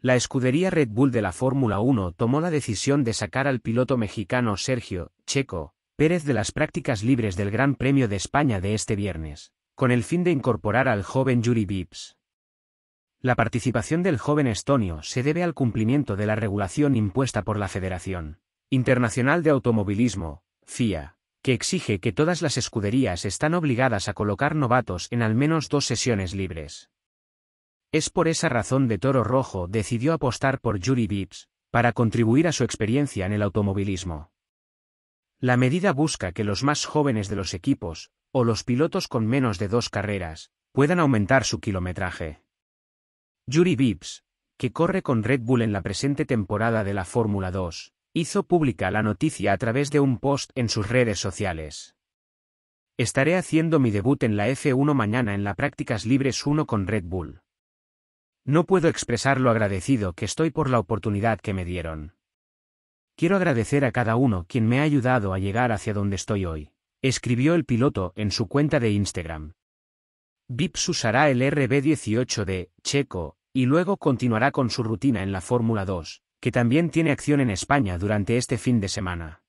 La escudería Red Bull de la Fórmula 1 tomó la decisión de sacar al piloto mexicano Sergio Checo Pérez de las prácticas libres del Gran Premio de España de este viernes, con el fin de incorporar al joven Yuri Vips. La participación del joven estonio se debe al cumplimiento de la regulación impuesta por la Federación Internacional de Automovilismo, FIA, que exige que todas las escuderías están obligadas a colocar novatos en al menos dos sesiones libres. Es por esa razón de Toro Rojo decidió apostar por Yuri Vips, para contribuir a su experiencia en el automovilismo. La medida busca que los más jóvenes de los equipos, o los pilotos con menos de dos carreras, puedan aumentar su kilometraje. Yuri Vips, que corre con Red Bull en la presente temporada de la Fórmula 2, hizo pública la noticia a través de un post en sus redes sociales. Estaré haciendo mi debut en la F1 mañana en la Prácticas Libres 1 con Red Bull. No puedo expresar lo agradecido que estoy por la oportunidad que me dieron. Quiero agradecer a cada uno quien me ha ayudado a llegar hacia donde estoy hoy, escribió el piloto en su cuenta de Instagram. Vips usará el RB18 de Checo y luego continuará con su rutina en la Fórmula 2, que también tiene acción en España durante este fin de semana.